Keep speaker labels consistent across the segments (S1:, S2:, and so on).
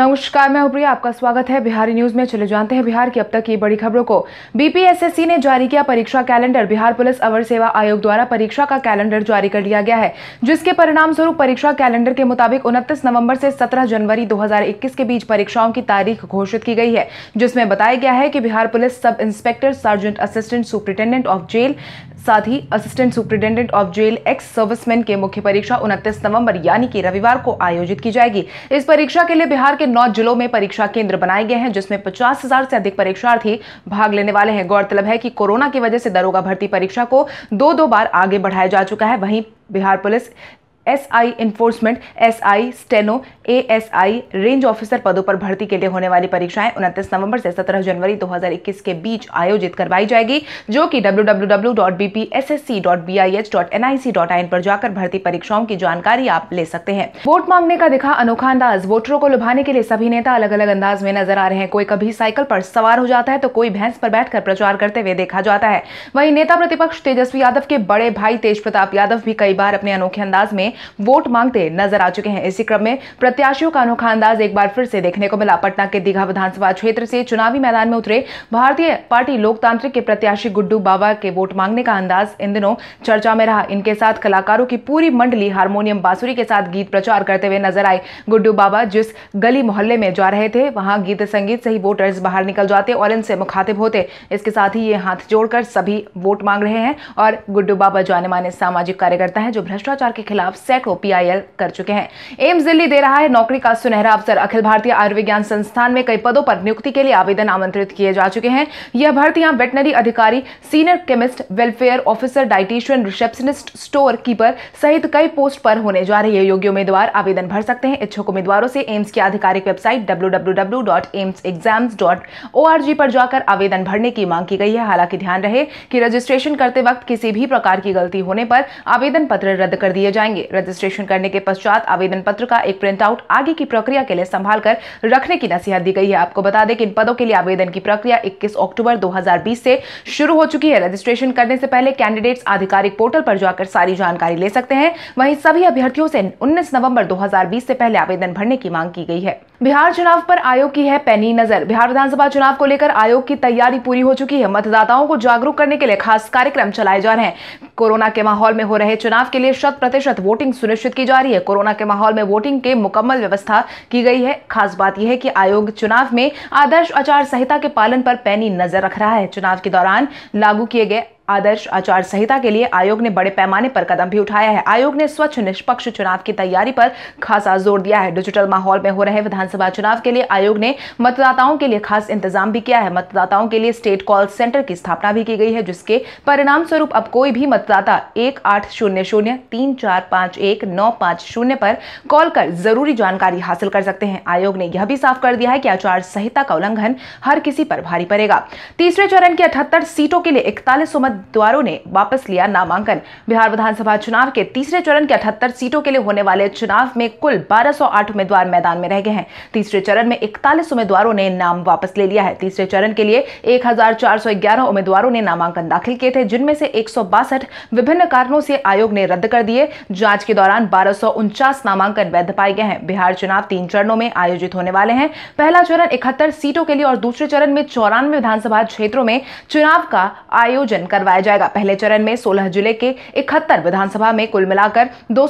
S1: नमस्कार मैं प्रिया आपका स्वागत है बिहारी न्यूज में चले जानते हैं बिहार की अब तक की बड़ी खबरों को बीपीएसएससी ने जारी किया परीक्षा कैलेंडर बिहार पुलिस अवर सेवा आयोग द्वारा परीक्षा का कैलेंडर जारी कर लिया गया है जिसके परिणाम स्वरूप परीक्षा कैलेंडर के मुताबिक उनतीस नवम्बर से सत्रह जनवरी दो के बीच परीक्षाओं की तारीख घोषित की गई है जिसमें बताया गया है की Bihar police sub inspector sergeant assistant superintendent of jail साथ ही assistant superintendent of jail ex serviceman के मुख्य परीक्षा उनतीस नवम्बर यानी कि रविवार को आयोजित की जाएगी इस परीक्षा के लिए बिहार के नौ जिलों में परीक्षा केंद्र बनाए गए हैं जिसमें पचास हजार से अधिक परीक्षार्थी भाग लेने वाले हैं गौरतलब है कि कोरोना की वजह से दरोगा भर्ती परीक्षा को दो दो बार आगे बढ़ाया जा चुका है वहीं Bihar police S I enforcement S I steno A S I range officer पदों पर भर्ती के लिए होने वाली परीक्षाएं उनतीस नवंबर से 17 जनवरी 2021 के बीच आयोजित करवाई जाएगी जो कि www.bpssc.bih.nic.in पर जाकर भर्ती परीक्षाओं की जानकारी आप ले सकते हैं वोट मांगने का दिखा अनोखा अंदाज वोटरों को लुभाने के लिए सभी नेता अलग अलग अंदाज में नजर आ रहे हैं कोई कभी साइकिल पर सवार हो जाता है तो कोई भैंस पर बैठकर प्रचार करते हुए देखा जाता है वही नेता प्रतिपक्ष तेजस्वी यादव के बड़े भाई तेज प्रताप यादव भी कई बार अपने अनोखे अंदाज में वोट मांगते नजर आ चुके हैं इसी क्रम में प्रत्याशियों का अनोखा अंदाज एक बार फिर से देखने को मिला पटना के दीघा विधानसभा क्षेत्र से चुनावी मैदान में उतरे भारतीय पार्टी लोकतांत्रिक के प्रत्याशी गुड्डू बाबा के वोट मांगने का अंदाज इन दिनों चर्चा में रहा इनके साथ कलाकारों की पूरी मंडली हारमोनियम बांसुरी के साथ गीत प्रचार करते हुए नजर आए गुड्डू बाबा जिस गली मोहल्ले में जा रहे थे वहां गीत संगीत से ही वोटर्स बाहर निकल जाते और इनसे मुखातिब होते इसके साथ ही ये हाथ जोड़कर सभी वोट मांग रहे हैं और गुड्डू बाबा जाने माने सामाजिक कार्यकर्ता हैं जो भ्रष्टाचार के खिलाफ सेट हो पीआईएल कर चुके हैं एम्स दिल्ली दे रहा है नौकरी का सुनहरा अवसर अखिल भारतीय आयुर्विज्ञान संस्थान में कई पदों पर नियुक्ति के लिए आवेदन आमंत्रित किए जा चुके हैं यह भर्तियां वेटनरी अधिकारी senior chemist welfare officer dietitian receptionist store keeper सहित कई पोस्ट पर होने जा रही है योग्य उम्मीदवार आवेदन भर सकते हैं इच्छुक उम्मीदवारों से एम्स की आधिकारिक वेबसाइट डब्ल्यू पर जाकर आवेदन भरने की मांग की गई है हालांकि ध्यान रहे कि रजिस्ट्रेशन करते वक्त किसी भी प्रकार की गलती होने पर आवेदन पत्र रद्द कर दिए जाएंगे रजिस्ट्रेशन करने के पश्चात आवेदन पत्र का एक प्रिंटआउट आगे की प्रक्रिया के लिए संभाल कर रखने की नसीहत दी गई है आपको बता दें कि इन पदों के लिए आवेदन की प्रक्रिया इक्कीस अक्टूबर दो से शुरू हो चुकी है रजिस्ट्रेशन करने से पहले कैंडिडेट्स आधिकारिक पोर्टल पर जाकर सारी जानकारी ले सकते हैं वहीं सभी अभ्यर्थियों से उन्नीस नवम्बर दो से पहले आवेदन भरने की मांग की गई है बिहार चुनाव पर आयोग की है पैनी नजर बिहार विधानसभा चुनाव को लेकर आयोग की तैयारी पूरी हो चुकी है मतदाताओं को जागरूक करने के लिए खास कार्यक्रम चलाए जा रहे हैं कोरोना के माहौल में हो रहे चुनाव के लिए शत प्रतिशत वोटिंग सुनिश्चित की जा रही है कोरोना के माहौल में वोटिंग के मुकम्मल व्यवस्था की गई है खास बात यह है कि आयोग चुनाव में आदर्श आचार संहिता के पालन पर पैनी नजर रख रहा है चुनाव के दौरान लागू किए गए आदर्श आचार संहिता के लिए आयोग ने बड़े पैमाने पर कदम भी उठाया है आयोग ने स्वच्छ निष्पक्ष चुनाव की तैयारी पर खासा जोर दिया है डिजिटल माहौल में हो रहे विधानसभा चुनाव के लिए आयोग ने मतदाताओं के लिए खास इंतजाम भी किया है मतदाताओं के लिए स्टेट कॉल सेंटर की स्थापना भी की गई है जिसके परिणाम स्वरूप अब कोई भी मतदाता एक आठ शून्य शून्य तीन चार पाँच एक नौ पाँच शून्य पर कॉल कर जरूरी जानकारी हासिल कर सकते हैं आयोग ने यह भी साफ कर दिया है कि आचार संहिता का उल्लंघन हर किसी पर भारी पड़ेगा तीसरे चरण की अठहत्तर सीटों के लिए इकतालीस उम्मीद उम्मीदवारों ने वापस लिया नामांकन बिहार विधानसभा चुनाव के तीसरे चरण के अठहत्तर सीटों के लिए होने वाले चुनाव में कुल 1208 उम्मीदवार मैदान में रह गए हैं तीसरे चरण में इकतालीस उम्मीदवारों ने नाम वापस ले लिया है तीसरे चरण के लिए एक उम्मीदवारों ने नामांकन दाखिल किए थे जिनमें से एक विभिन्न कारणों से आयोग ने रद्द कर दिए जांच के दौरान बारह नामांकन वैध पाए गए हैं बिहार चुनाव तीन चरणों में आयोजित होने वाले हैं पहला चरण इकहत्तर सीटों के लिए और दूसरे चरण में चौरानवे विधानसभा क्षेत्रों में चुनाव का आयोजन करवाया करवाया जाएगा पहले चरण में सोलह जिले के इकहत्तर विधानसभा में कुल मिलाकर दो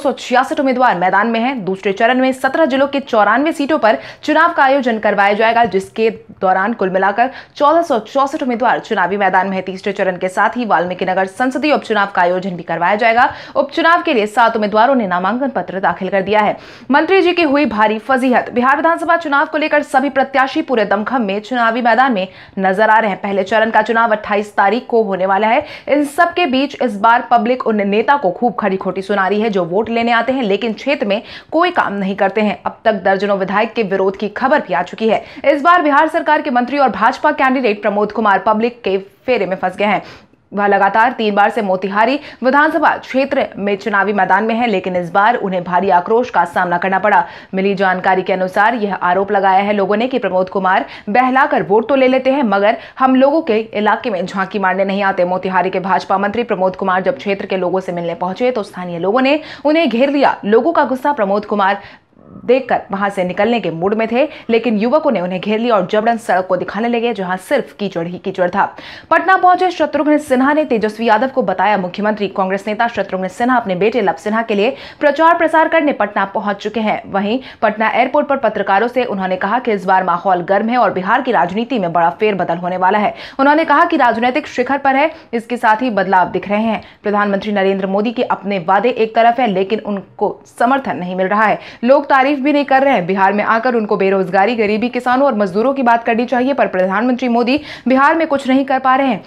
S1: उम्मीदवार मैदान में हैं दूसरे चरण में सत्रह जिलों के चौरानवे सीटों पर चुनाव का आयोजन करवाया जाएगा जिसके दौरान कुल मिलाकर चौदह उम्मीदवार चुनावी मैदान में है तीसरे चरण के साथ ही वाल्मीकि नगर संसदीय उपचुनाव का आयोजन भी करवाया जाएगा उपचुनाव के लिए सात उम्मीदवारों ने नामांकन पत्र दाखिल कर दिया है मंत्री जी की हुई भारी फजीहत बिहार विधानसभा चुनाव को लेकर सभी प्रत्याशी पूरे दमखम में चुनावी मैदान में नजर आ रहे हैं पहले चरण का चुनाव 28 तारीख को होने वाला है इन सबके बीच इस बार पब्लिक उन नेता को खूब खड़ी खोटी सुना रही है जो वोट लेने आते हैं लेकिन क्षेत्र में कोई काम नहीं करते हैं अब तक दर्जनों विधायक के विरोध की खबर भी आ चुकी है इस बार बिहार सरकार के मंत्री और भाजपा कैंडिडेट प्रमोद कुमार पब्लिक के फेरे में फंस गए हैं वह लगातार तीन बार से मोतिहारी विधानसभा क्षेत्र में चुनावी मैदान में है लेकिन इस बार उन्हें भारी आक्रोश का सामना करना पड़ा मिली जानकारी के अनुसार यह आरोप लगाया है लोगों ने कि प्रमोद कुमार बहलाकर वोट तो ले लेते हैं मगर हम लोगों के इलाके में झांकी मारने नहीं आते मोतिहारी के भाजपा मंत्री प्रमोद कुमार जब क्षेत्र के लोगों से मिलने पहुंचे तो स्थानीय लोगों ने उन्हें घेर लिया लोगों का गुस्सा प्रमोद कुमार देखकर वहां से निकलने के मूड में थे लेकिन युवकों ने उन्हें घेर लिया और जबरन सड़क को दिखाने लगे जहां सिर्फ कीचड़ ही कीचड़ था पटना पहुंचे शत्रुघ्न सिन्हा ने तेजस्वी यादव को बताया मुख्यमंत्री कांग्रेस नेता शत्रुघ्न सिन्हा अपने बेटे लव सिन्हा के लिए प्रचार प्रसार करने पटना पहुंच चुके हैं वहीं पटना एयरपोर्ट पर पत्रकारों से उन्होंने कहा कि इस बार माहौल गर्म है और बिहार की राजनीति में बड़ा फेरबदल होने वाला है उन्होंने कहा कि राजनीतिक शिखर पर है इसके साथ ही बदलाव दिख रहे हैं प्रधानमंत्री नरेंद्र मोदी के अपने वादे एक तरफ है लेकिन उनको समर्थन नहीं मिल रहा है लोग तारीफ भी नहीं कर रहे हैं बिहार में आकर उनको बेरोजगारी गरीबी किसानों और मजदूरों की बात करनी चाहिए पर प्रधानमंत्री मोदी बिहार में कुछ नहीं कर पा रहे हैं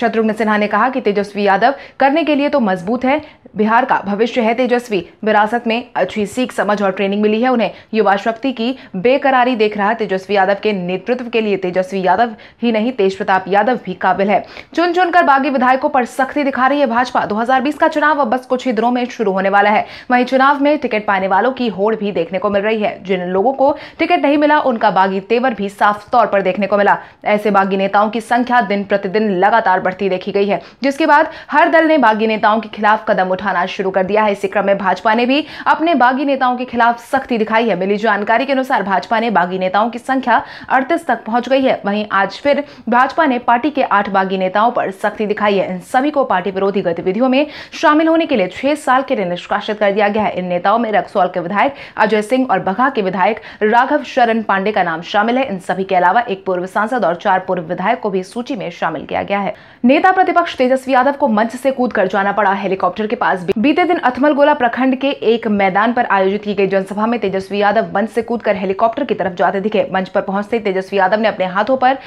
S1: शत्रुघ्न सिन्हा ने कहा कि तेजस्वी यादव करने के लिए तो मजबूत है बिहार का भविष्य है तेजस्वी विरासत में अच्छी सीख समझ और ट्रेनिंग मिली है उन्हें युवा शक्ति की बेकरारी देख रहा तेजस्वी यादव के नेतृत्व के लिए तेजस्वी यादव ही नहीं तेज प्रताप यादव भी काबिल है चुन चुनकर बागी विधायकों पर सख्ती दिखा रही है भाजपा दो का चुनाव अब बस कुछ ही दिनों में शुरू होने वाला है वहीं चुनाव में टिकट पाने वालों की होड़ भी देखने को मिल रही है जिन लोगों को टिकट नहीं मिला उनका बागी तेवर भी साफ तौर पर देखने को मिला ऐसे बागी नेताओं की संख्या दिन प्रतिदिन लगातार बढ़ती देखी गई है जिसके बाद हर दल ने बागी नेताओं के खिलाफ कदम उठाना शुरू कर दिया है इसी क्रम में भाजपा ने भी अपने बागी नेताओं के खिलाफ सख्ती दिखाई है मिली जानकारी के अनुसार भाजपा ने बागी नेताओं की संख्या अड़तीस तक पहुंच गई है वहीं आज फिर भाजपा ने पार्टी के आठ बागी नेताओं पर सख्ती दिखाई है इन सभी को पार्टी विरोधी गतिविधियों में शामिल होने के लिए छह साल के लिए निष्कासित कर दिया गया है इन नेताओं में रक्सौल के विधायक अजय सिंह और बघा के विधायक राघव शरण पांडे का नाम शामिल है इन सभी के अलावा एक पूर्व सांसद और चार पूर्व विधायक को भी सूची में शामिल किया गया है नेता प्रतिपक्ष तेजस्वी यादव को मंच से कूद कर जाना पड़ा हेलीकॉप्टर के पास बीते दिन अथमलगोला प्रखंड के एक मैदान पर आयोजित की गई जनसभा में तेजस्वी यादव मंच से कूद कर हेलीकॉप्टर की तरफ जाते दिखे मंच पर पहुंचते तेजस्वी यादव ने अपने हाथों पर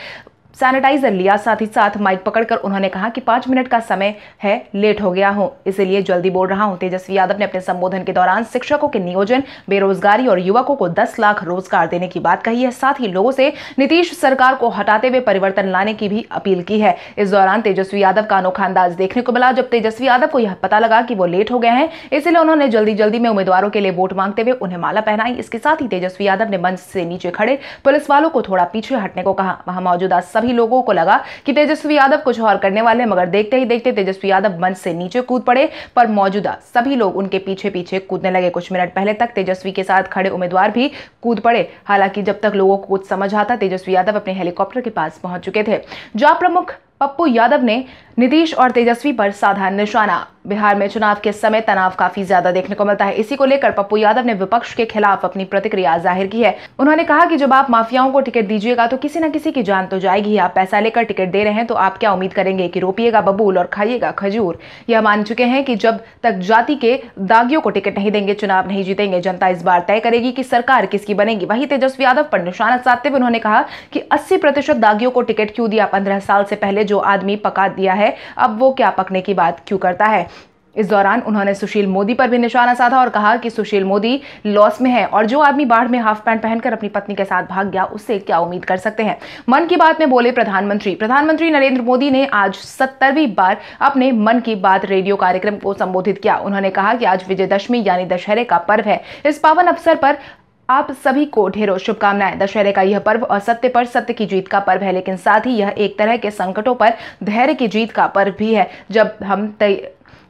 S1: सैनिटाइजर लिया साथ ही साथ माइक पकड़कर उन्होंने कहा कि पांच मिनट का समय है लेट हो गया हूँ इसीलिए जल्दी बोल रहा हूँ तेजस्वी यादव ने अपने संबोधन के दौरान शिक्षकों के नियोजन बेरोजगारी और युवकों को दस लाख रोजगार देने की बात कही है साथ ही लोगों से नीतीश सरकार को हटाते हुए परिवर्तन लाने की भी अपील की है इस दौरान तेजस्वी यादव का अनोखा अंदाज देखने को मिला जब तेजस्वी यादव को यह पता लगा कि वो लेट हो गए हैं इसलिए उन्होंने जल्दी जल्दी में उम्मीदवारों के लिए वोट मांगते हुए उन्हें माला पहनाई इसके साथ ही तेजस्वी यादव ने मंच से नीचे खड़े पुलिस वालों को थोड़ा पीछे हटने को कहा वहां मौजूदा सभी ही लोगों को लगा कि तेजस्वी यादव कुछ और करने वाले मगर देखते ही देखते तेजस्वी यादव मंच से नीचे कूद पड़े पर मौजूदा सभी लोग उनके पीछे पीछे कूदने लगे कुछ मिनट पहले तक तेजस्वी के साथ खड़े उम्मीदवार भी कूद पड़े हालांकि जब तक लोगों को कुछ समझ आता तेजस्वी यादव अपने हेलीकॉप्टर के पास पहुंच चुके थे जाप प्रमुख पप्पू यादव ने नीतीश और तेजस्वी पर साधा निशाना बिहार में चुनाव के समय तनाव काफी ज्यादा देखने को मिलता है इसी को लेकर पप्पू यादव ने विपक्ष के खिलाफ अपनी प्रतिक्रिया जाहिर की है उन्होंने कहा कि जब आप माफियाओं को टिकट दीजिएगा तो किसी न किसी की जान तो जाएगी आप पैसा लेकर टिकट दे रहे हैं तो आप क्या उम्मीद करेंगे कि रोपिएगा बबूल और खाइएगा खजूर यह मान चुके हैं कि जब तक जाति के दागियों को टिकट नहीं देंगे चुनाव नहीं जीतेंगे जनता इस बार तय करेगी की सरकार किसकी बनेगी वही तेजस्वी यादव पर निशाना साधते हुए उन्होंने कहा कि अस्सी दागियों को टिकट क्यों दिया पंद्रह साल से पहले जो आदमी पका दिया है अब वो क्या पकने की बात क्यों करता है इस दौरान उन्होंने सुशील मोदी पर भी निशाना साधा और कहा कि सुशील मोदी लॉस में है और जो आदमी बाढ़ में हाफ पैंट पहनकर अपनी पत्नी के साथ भाग गया उससे क्या उम्मीद कर सकते हैं मन की बात में बोले प्रधानमंत्री प्रधानमंत्री नरेंद्र मोदी ने आज सत्तरवीं बार अपने मन की बात रेडियो कार्यक्रम को संबोधित किया उन्होंने कहा कि आज विजयदशमी यानी दशहरे का पर्व है इस पावन अवसर पर आप सभी को ढेरों शुभकामनाएं दशहरे का यह पर्व और सत्य पर सत्य की जीत का पर्व है लेकिन साथ ही यह एक तरह के संकटों पर धैर्य की जीत का पर्व भी है जब हम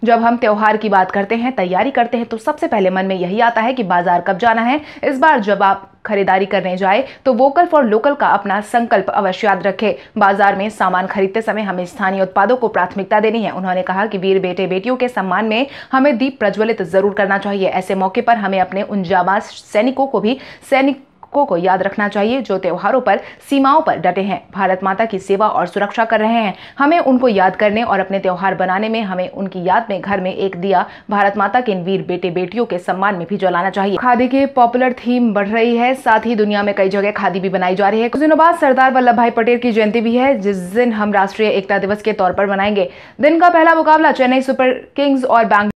S1: जब हम त्यौहार की बात करते हैं तैयारी करते हैं तो सबसे पहले मन में यही आता है कि बाजार कब जाना है इस बार जब आप खरीदारी करने जाए तो वोकल फॉर लोकल का अपना संकल्प अवश्य याद रखें बाजार में सामान खरीदते समय हमें स्थानीय उत्पादों को प्राथमिकता देनी है उन्होंने कहा कि वीर बेटे बेटियों के सम्मान में हमें दीप प्रज्वलित जरूर करना चाहिए ऐसे मौके पर हमें अपने उन जाबाज सैनिकों को भी सैनिक को, को याद रखना चाहिए जो त्योहारों पर सीमाओं पर डटे हैं भारत माता की सेवा और सुरक्षा कर रहे हैं हमें उनको याद करने और अपने त्यौहार बनाने में हमें उनकी याद में घर में एक दिया भारत माता के इन वीर बेटे बेटियों के सम्मान में भी जलाना चाहिए खादी की पॉपुलर थीम बढ़ रही है साथ ही दुनिया में कई जगह खादी भी बनाई जा रही है कुछ दिनों बाद सरदार वल्लभ भाई पटेल की जयंती भी है जिस दिन हम राष्ट्रीय एकता दिवस के तौर पर मनाएंगे दिन का पहला मुकाबला चेन्नई सुपर किंग्स और बैंग